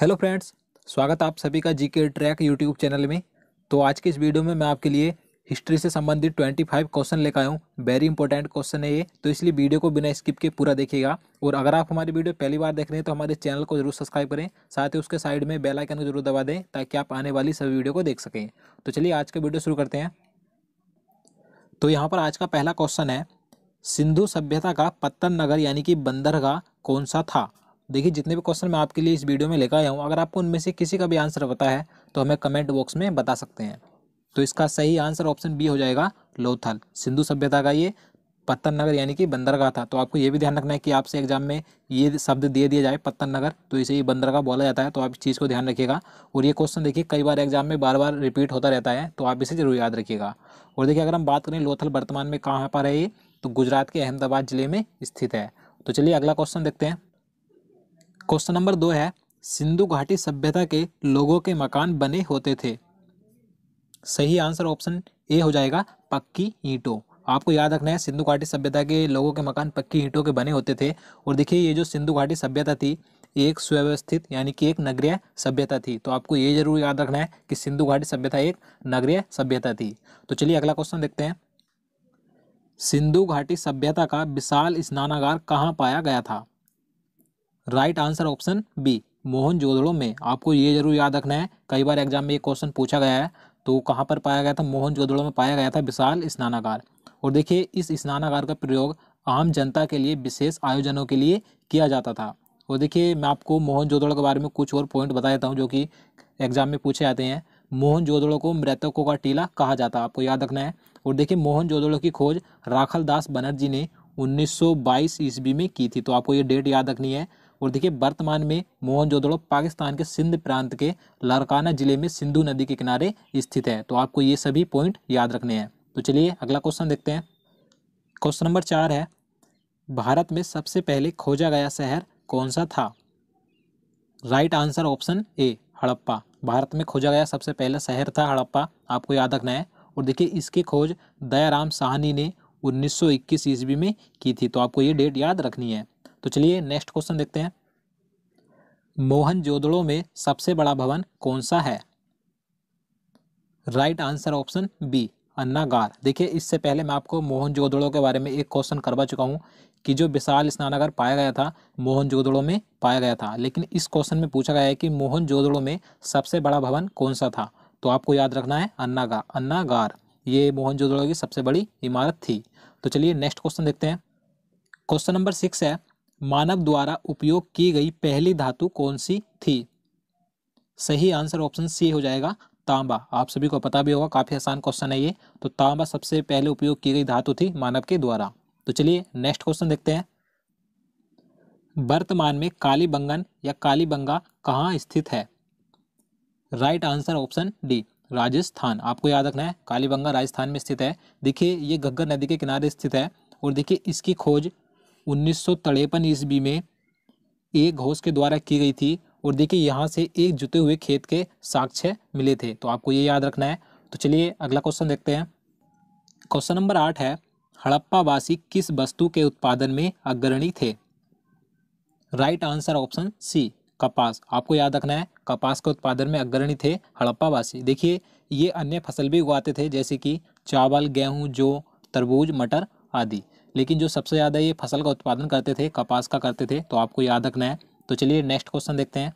hello friends स्वागत आप सभी का जीके ट्रैक यूट्यूब चैनल में तो आज के इस वीडियो में मैं आपके लिए हिस्ट्री से संबंधित ट्वेंटी फाइव क्वेश्चन लेकर आया हूँ वेरी इंपॉर्टेंट क्वेश्चन है ये तो इसलिए वीडियो को बिना स्किप के पूरा देखिएगा और अगर आप हमारी वीडियो पहली बार देख रहे हैं तो हमारे चैनल को जरूर सब्सक्राइब करें साथ ही उसके साइड में बेलाइकन को जरूर दबा दें ताकि आप आने वाली सभी वीडियो को देख सकें तो चलिए आज का वीडियो शुरू करते हैं तो यहाँ पर आज का पहला क्वेश्चन है सिंधु सभ्यता का पत्तन नगर यानी कि बंदरगाह कौन सा था देखिए जितने भी क्वेश्चन मैं आपके लिए इस वीडियो में लेकर आया हूँ अगर आपको उनमें से किसी का भी आंसर पता है तो हमें कमेंट बॉक्स में बता सकते हैं तो इसका सही आंसर ऑप्शन बी हो जाएगा लोथल सिंधु सभ्यता का ये पत्तन नगर यानी कि बंदरगाह था तो आपको ये भी ध्यान रखना है कि आपसे एग्जाम में ये शब्द दे दिया जाए पत्तन नगर तो इसे ये बंदरगाह बोला जाता है तो आप इस चीज़ को ध्यान रखिएगा और ये क्वेश्चन देखिए कई बार एग्जाम में बार बार रिपीट होता रहता है तो आप इसे जरूर याद रखिएगा और देखिए अगर हम बात करें लोथल वर्तमान में कहाँ पर है ये तो गुजरात के अहमदाबाद ज़िले में स्थित है तो चलिए अगला क्वेश्चन देखते हैं क्वेश्चन नंबर दो है सिंधु घाटी सभ्यता के लोगों के मकान बने होते थे सही आंसर ऑप्शन ए हो जाएगा पक्की ईंटों आपको याद रखना है सिंधु घाटी सभ्यता के लोगों के मकान पक्की ईंटों के बने होते थे और देखिए ये जो सिंधु घाटी सभ्यता थी एक सुव्यवस्थित यानी कि एक नगरीय सभ्यता थी तो आपको ये जरूर याद रखना है कि सिंधु घाटी सभ्यता एक नगरीय सभ्यता थी तो चलिए अगला क्वेश्चन देखते हैं सिंधु घाटी सभ्यता का विशाल स्नानागार कहाँ पाया गया था right answer option B Mohenjodaro में आपको ये जरूर याद रखना है कई बार एग्जाम में ये क्वेश्चन पूछा गया है तो कहाँ पर पाया गया था मोहन जोदड़ो में पाया गया था विशाल स्नानागार और देखिए इस स्नानागार का प्रयोग आम जनता के लिए विशेष आयोजनों के लिए किया जाता था और देखिए मैं आपको मोहन जोदड़ो के बारे में कुछ और पॉइंट बता देता हूँ जो कि एग्जाम में पूछे जाते हैं मोहन जोदड़ो को मृतकों का टीला कहा जाता है आपको याद रखना है और देखिए मोहन जोदड़ो की खोज राखल दास बनर्जी ने 1922 ईस्वी में की थी तो आपको ये डेट याद रखनी है और देखिए वर्तमान में मोहनजोदड़ो पाकिस्तान के सिंध प्रांत के लारकाना जिले में सिंधु नदी के किनारे स्थित है तो आपको ये सभी पॉइंट याद रखने हैं तो चलिए अगला क्वेश्चन देखते हैं क्वेश्चन नंबर चार है भारत में सबसे पहले खोजा गया शहर कौन सा था right answer option A Harappa Bharat में खोजा गया सबसे पहला शहर था हड़प्पा आपको याद रखना है और देखिए इसकी खोज दयाराम साहनी ने 1921 ईस्वी में की थी तो आपको ये डेट याद रखनी है तो चलिए नेक्स्ट क्वेश्चन देखते हैं मोहन जोदड़ो में सबसे बड़ा भवन कौन सा है राइट आंसर ऑप्शन बी अन्नागार देखिए इससे पहले मैं आपको मोहन जोदड़ो के बारे में एक क्वेश्चन करवा चुका हूँ कि जो विशाल स्नानागार पाया गया था मोहन जोदड़ो में पाया गया था लेकिन इस क्वेश्चन में पूछा गया है कि मोहन जोदड़ो में सबसे बड़ा भवन कौन सा था तो आपको याद रखना है अन्नागार अन्नागार ये मोहन जोदड़ो की सबसे बड़ी इमारत थी तो चलिए नेक्स्ट क्वेश्चन देखते हैं क्वेश्चन नंबर सिक्स है मानव द्वारा उपयोग की गई पहली धातु कौन सी थी सही आंसर ऑप्शन सी हो जाएगा तांबा आप सभी को पता भी होगा काफ़ी आसान क्वेश्चन है ये तो तांबा सबसे पहले उपयोग की गई धातु थी मानव के द्वारा तो चलिए नेक्स्ट क्वेश्चन देखते हैं वर्तमान में काली बंगन या काली बंगा कहाँ स्थित है right answer option D Rajasthan आपको याद रखना है कालीबंगा राजस्थान में स्थित है देखिए ये घग्गर नदी के किनारे स्थित है और देखिए इसकी खोज उन्नीस सौ ईस्वी में एक घोष के द्वारा की गई थी और देखिए यहाँ से एक जुते हुए खेत के साक्ष्य मिले थे तो आपको ये याद रखना है तो चलिए अगला क्वेश्चन देखते हैं क्वेश्चन नंबर आठ है हड़प्पावासी किस वस्तु के उत्पादन में अग्रणी थे राइट आंसर ऑप्शन सी कपास आपको याद रखना है कपास के उत्पादन में अग्रणी थे हड़प्पावासी देखिए ये अन्य फसल भी उगाते थे जैसे कि चावल गेहूँ जौ तरबूज मटर आदि लेकिन जो सबसे ज़्यादा ये फसल का उत्पादन करते थे कपास का करते थे तो आपको याद रखना है तो चलिए नेक्स्ट क्वेश्चन देखते हैं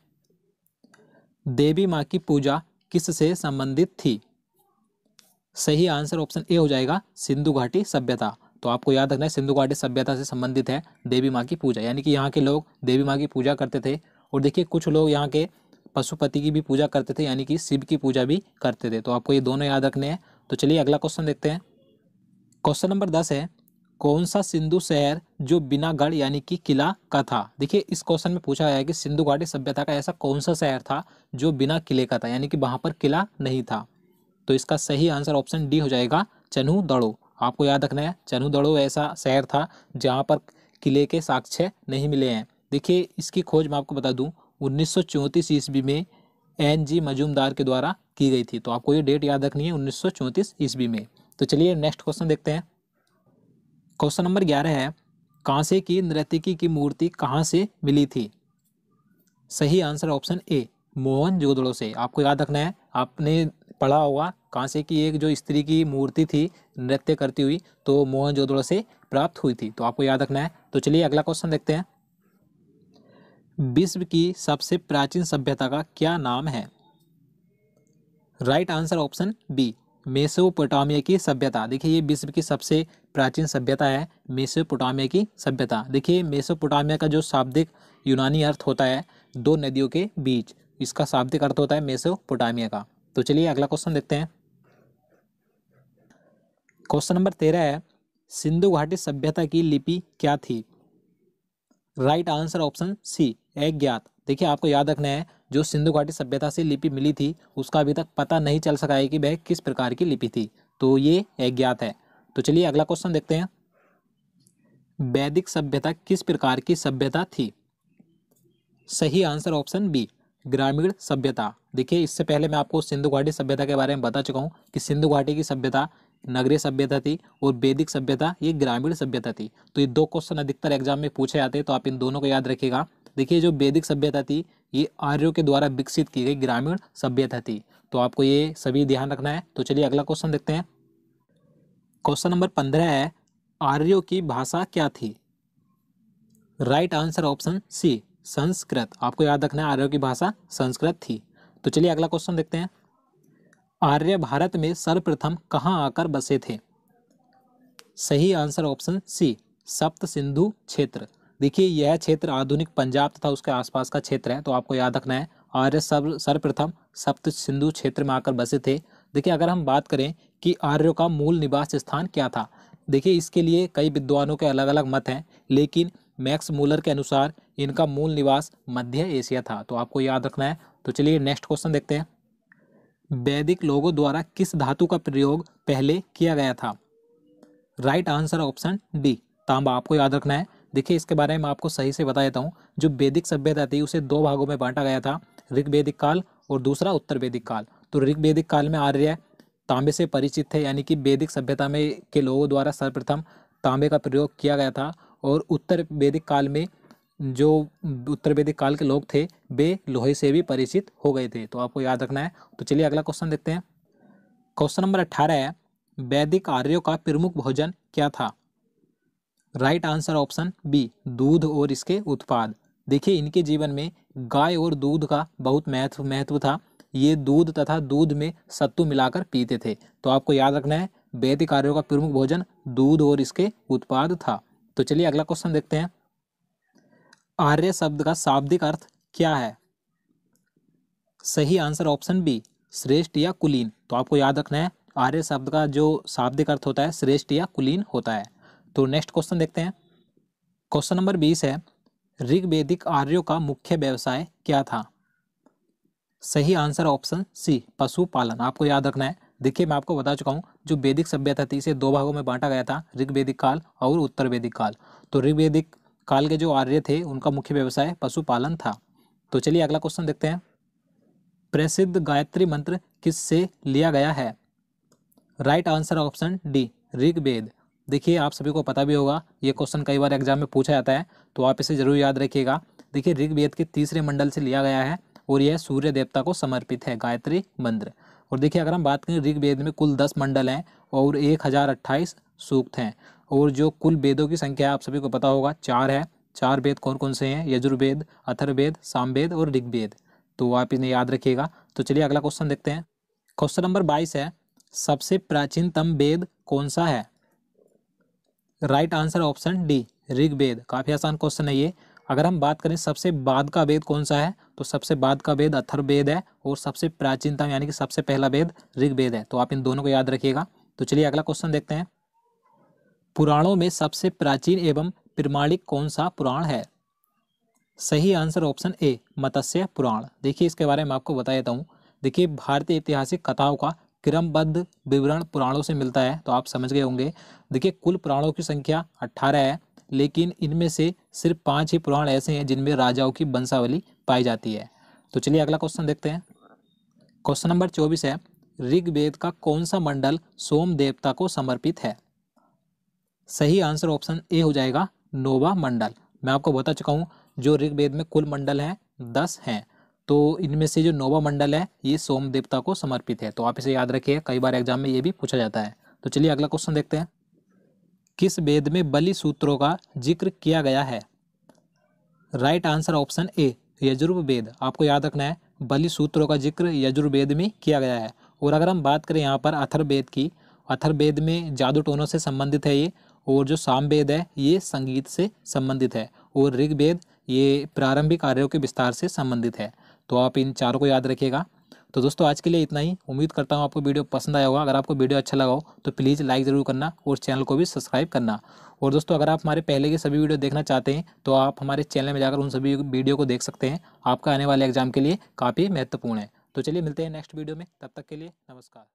देवी माँ की पूजा किस से संबंधित थी सही आंसर ऑप्शन ए हो जाएगा सिंधु घाटी सभ्यता तो आपको याद रखना है सिंधु घाटी सभ्यता से संबंधित है देवी माँ की पूजा यानी कि यहाँ के लोग देवी माँ की पूजा करते थे और देखिए कुछ लोग यहाँ के पशुपति की भी पूजा करते थे यानी कि शिव की पूजा भी करते थे तो आपको ये दोनों याद रखने हैं तो चलिए अगला क्वेश्चन देखते हैं क्वेश्चन नंबर दस है कौन सा सिंधु शहर जो बिना गढ़ यानी कि किला का था देखिए इस क्वेश्चन में पूछा गया है कि सिंधु घाटी सभ्यता का ऐसा कौन सा शहर था जो बिना किले का था यानी कि वहाँ पर किला नहीं था तो इसका सही आंसर ऑप्शन डी हो जाएगा चनू दड़ो आपको याद रखना है चनू दड़ो ऐसा शहर था जहाँ पर किले के साक्ष्य नहीं मिले हैं देखिए इसकी खोज मैं आपको बता दूँ उन्नीस ईस्वी में एन जी मजूमदार के द्वारा की गई थी तो आपको ये डेट याद रखनी है उन्नीस ईस्वी में तो चलिए नेक्स्ट क्वेश्चन देखते हैं क्वेश्चन नंबर ग्यारह है कांसे की नृत्यकी की मूर्ति कहाँ से मिली थी सही answer option A Mohenjodaro से आपको याद रखना है आपने पढ़ा होगा कांसे की एक जो स्त्री की मूर्ति थी नृत्य करती हुई तो मोहन जोदड़ो से प्राप्त हुई थी तो आपको याद रखना है तो चलिए अगला क्वेश्चन देखते हैं विश्व की सबसे प्राचीन सभ्यता का क्या नाम है right answer option B Mesopotamia की सभ्यता देखिए ये विश्व की सबसे प्राचीन सभ्यता है मेसोपोटामिया की सभ्यता देखिए मेसोपोटामिया का जो शाब्दिक यूनानी अर्थ होता है दो नदियों के बीच इसका शाब्दिक अर्थ होता है मेसोपोटामिया का तो चलिए अगला क्वेश्चन देखते हैं क्वेश्चन नंबर तेरह है सिंधु घाटी सभ्यता की लिपि क्या थी राइट आंसर ऑप्शन सी अज्ञात देखिए आपको याद रखना है जो सिंधु घाटी सभ्यता से लिपि मिली थी उसका अभी तक पता नहीं चल सका है कि वह किस प्रकार की लिपि थी तो ये अज्ञात है तो चलिए अगला क्वेश्चन देखते हैं वैदिक सभ्यता किस प्रकार की सभ्यता थी सही आंसर ऑप्शन बी ग्रामीण सभ्यता देखिए इससे पहले मैं आपको सिंधु घाटी सभ्यता के बारे में बता चुका हूँ कि सिंधु घाटी की सभ्यता नगरीय सभ्यता थी और वैदिक सभ्यता ये ग्रामीण सभ्यता थी तो ये दो क्वेश्चन अधिकतर एग्जाम में पूछे जाते हैं तो आप इन दोनों को याद रखिएगा देखिए जो वैदिक सभ्यता थी ये आर्यों के द्वारा विकसित की गई ग्रामीण सभ्यता थी तो आपको ये सभी ध्यान रखना है तो चलिए अगला क्वेश्चन देखते हैं क्वेश्चन नंबर पंद्रह है आर्यों की भाषा क्या थी right answer option C Sanskrit आपको याद रखना है आर्यों की भाषा संस्कृत थी तो चलिए अगला क्वेश्चन देखते हैं आर्य भारत में सर्वप्रथम कहाँ आकर बसे थे सही आंसर ऑप्शन सी सप्त सिंधु क्षेत्र देखिए यह क्षेत्र आधुनिक पंजाब तथा उसके आसपास का क्षेत्र है तो आपको याद रखना है आर्य सर्व सर्वप्रथम सप्त सिंधु क्षेत्र में आकर बसे थे देखिए अगर हम बात करें कि आर्यों का मूल निवास स्थान क्या था देखिए इसके लिए कई विद्वानों के अलग अलग मत हैं लेकिन मैक्स मूलर के अनुसार इनका मूल निवास मध्य एशिया था तो आपको याद रखना है तो चलिए नेक्स्ट क्वेश्चन देखते हैं वैदिक लोगों द्वारा किस धातु का प्रयोग पहले किया गया था राइट आंसर ऑप्शन डी तांबा तो आपको याद रखना है देखिए इसके बारे में आपको सही से बता देता हूँ जो वैदिक सभ्यता थी उसे दो भागों में बांटा गया था ऋग्वैदिक काल और दूसरा उत्तर वैदिक काल तो वैदिक काल में आर्य तांबे से परिचित थे यानी कि वैदिक सभ्यता में के लोगों द्वारा सर्वप्रथम तांबे का प्रयोग किया गया था और उत्तर वैदिक काल में जो उत्तर वैदिक काल के लोग थे वे लोहे से भी परिचित हो गए थे तो आपको याद रखना है तो चलिए अगला क्वेश्चन देखते हैं क्वेश्चन नंबर अट्ठारह है वैदिक आर्यों का प्रमुख भोजन क्या था राइट आंसर ऑप्शन बी दूध और इसके उत्पाद देखिए इनके जीवन में गाय और दूध का बहुत महत्व महत्व था ये दूध तथा दूध में सत्तू मिलाकर पीते थे तो आपको याद रखना है वैदिक कार्यों का प्रमुख भोजन दूध और इसके उत्पाद था तो चलिए अगला क्वेश्चन देखते हैं आर्य शब्द का शाब्दिक अर्थ क्या है सही आंसर ऑप्शन बी श्रेष्ठ या कुलीन तो आपको याद रखना है आर्य शब्द का जो शाब्दिक अर्थ होता है श्रेष्ठ या कुलीन होता है तो नेक्स्ट क्वेश्चन देखते हैं क्वेश्चन नंबर बीस है ऋग्वेदिक आर्यों का मुख्य व्यवसाय क्या था सही आंसर ऑप्शन सी पशुपालन आपको याद रखना है देखिए मैं आपको बता चुका हूँ जो वैदिक सभ्यता थी इसे दो भागों में बांटा गया था ऋग्वेदिक काल और उत्तर वैदिक काल तो ऋग्वेदिक काल के जो आर्य थे उनका मुख्य व्यवसाय पशुपालन था तो चलिए अगला क्वेश्चन देखते हैं प्रसिद्ध गायत्री मंत्र किस से लिया गया है right answer option D Rigveda देखिए आप सभी को पता भी होगा ये क्वेश्चन कई बार एग्जाम में पूछा जाता है तो आप इसे जरूर याद रखिएगा देखिए ऋग्वेद के तीसरे मंडल से लिया गया है और यह सूर्य देवता को समर्पित है गायत्री मंत्र और देखिए अगर हम बात करें ऋग्वेद में कुल दस मंडल हैं और एक हज़ार अट्ठाईस सूक्त हैं और जो कुल वेदों की संख्या आप सभी को पता होगा चार है चार वेद कौन कौन से हैं यजुर्वेद अथर्वेद सामवेद और ऋग्वेद तो आप इन्हें याद रखिएगा तो चलिए अगला क्वेश्चन देखते हैं क्वेश्चन नंबर बाईस है सबसे प्राचीनतम वेद कौन सा है right answer option D Rigveda काफ़ी आसान क्वेश्चन है ये अगर हम बात करें सबसे बाद का वेद कौन सा है तो सबसे बाद का वेद अथर्ववेद है और सबसे प्राचीनतम यानी कि सबसे पहला वेद ऋग्वेद है तो आप इन दोनों को याद रखिएगा तो चलिए अगला क्वेश्चन देखते हैं पुराणों में सबसे प्राचीन एवं प्रमाणिक कौन सा पुराण है सही आंसर ऑप्शन ए मत्स्य पुराण देखिए इसके बारे में आपको बता देता हूँ देखिए भारतीय ऐतिहासिक कथाओं का क्रमबद्ध विवरण पुराणों से मिलता है तो आप समझ गए होंगे देखिए कुल पुराणों की संख्या अट्ठारह है लेकिन इनमें से सिर्फ पांच ही पुराण ऐसे हैं जिनमें राजाओं की वंशावली पाई जाती है तो चलिए अगला क्वेश्चन देखते हैं क्वेश्चन नंबर चौबीस है ऋग्वेद का कौन सा मंडल सोम देवता को समर्पित है सही आंसर ऑप्शन ए हो जाएगा नोवा मंडल मैं आपको बता चुका हूँ जो ऋग्वेद में कुल मंडल हैं दस हैं तो इनमें से जो नोवा मंडल है ये सोम देवता को समर्पित है तो आप इसे याद रखिए कई बार एग्जाम में ये भी पूछा जाता है तो चलिए अगला क्वेश्चन देखते हैं किस वेद में बलि सूत्रों का जिक्र किया गया है right answer option A Yajurveda आपको याद रखना है बलि सूत्रों का जिक्र यजुर्वेद में किया गया है और अगर हम बात करें यहाँ पर अथर्वेद की अथर्वेद में जादू टोनों से संबंधित है ये और जो सामवेद है ये संगीत से संबंधित है और ऋग्वेद ये प्रारंभिक कार्यों के विस्तार से संबंधित है तो आप इन चारों को याद रखिएगा तो दोस्तों आज के लिए इतना ही उम्मीद करता हूँ आपको वीडियो पसंद आया होगा अगर आपको वीडियो अच्छा लगा हो तो प्लीज़ लाइक ज़रूर करना और चैनल को भी सब्सक्राइब करना और दोस्तों अगर आप हमारे पहले के सभी वीडियो देखना चाहते हैं तो आप हमारे चैनल में जाकर उन सभी वीडियो को देख सकते हैं आपका आने वाले एग्जाम के लिए काफ़ी महत्वपूर्ण है तो चलिए मिलते हैं नेक्स्ट वीडियो में तब तक के लिए नमस्कार